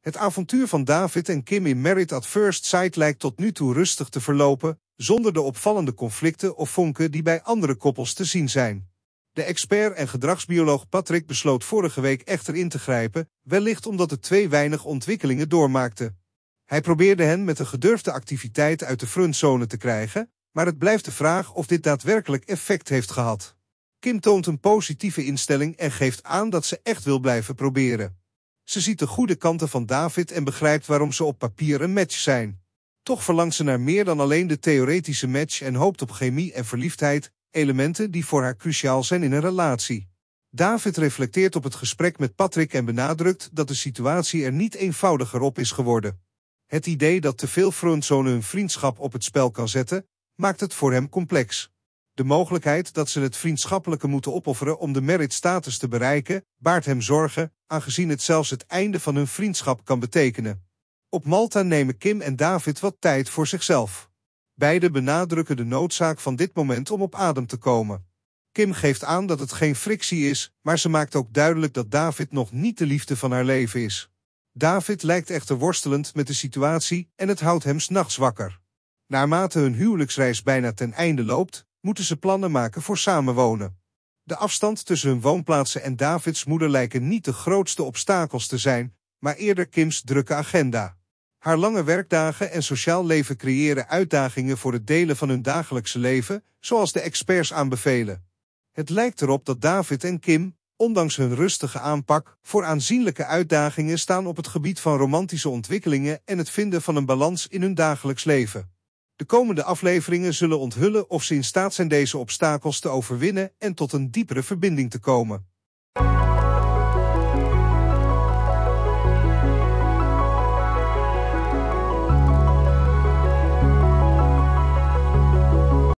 Het avontuur van David en Kim in Married at First Sight lijkt tot nu toe rustig te verlopen, zonder de opvallende conflicten of vonken die bij andere koppels te zien zijn. De expert en gedragsbioloog Patrick besloot vorige week echter in te grijpen, wellicht omdat de twee weinig ontwikkelingen doormaakten. Hij probeerde hen met een gedurfde activiteit uit de frontzone te krijgen, maar het blijft de vraag of dit daadwerkelijk effect heeft gehad. Kim toont een positieve instelling en geeft aan dat ze echt wil blijven proberen. Ze ziet de goede kanten van David en begrijpt waarom ze op papier een match zijn. Toch verlangt ze naar meer dan alleen de theoretische match en hoopt op chemie en verliefdheid, elementen die voor haar cruciaal zijn in een relatie. David reflecteert op het gesprek met Patrick en benadrukt dat de situatie er niet eenvoudiger op is geworden. Het idee dat te veel frontzonen hun vriendschap op het spel kan zetten, maakt het voor hem complex. De mogelijkheid dat ze het vriendschappelijke moeten opofferen om de meritstatus status te bereiken, baart hem zorgen, aangezien het zelfs het einde van hun vriendschap kan betekenen. Op Malta nemen Kim en David wat tijd voor zichzelf. Beiden benadrukken de noodzaak van dit moment om op adem te komen. Kim geeft aan dat het geen frictie is, maar ze maakt ook duidelijk dat David nog niet de liefde van haar leven is. David lijkt echter worstelend met de situatie en het houdt hem s'nachts wakker. Naarmate hun huwelijksreis bijna ten einde loopt, moeten ze plannen maken voor samenwonen. De afstand tussen hun woonplaatsen en Davids moeder lijken niet de grootste obstakels te zijn, maar eerder Kims drukke agenda. Haar lange werkdagen en sociaal leven creëren uitdagingen voor het delen van hun dagelijkse leven, zoals de experts aanbevelen. Het lijkt erop dat David en Kim, ondanks hun rustige aanpak, voor aanzienlijke uitdagingen staan op het gebied van romantische ontwikkelingen en het vinden van een balans in hun dagelijks leven. De komende afleveringen zullen onthullen of ze in staat zijn deze obstakels te overwinnen en tot een diepere verbinding te komen.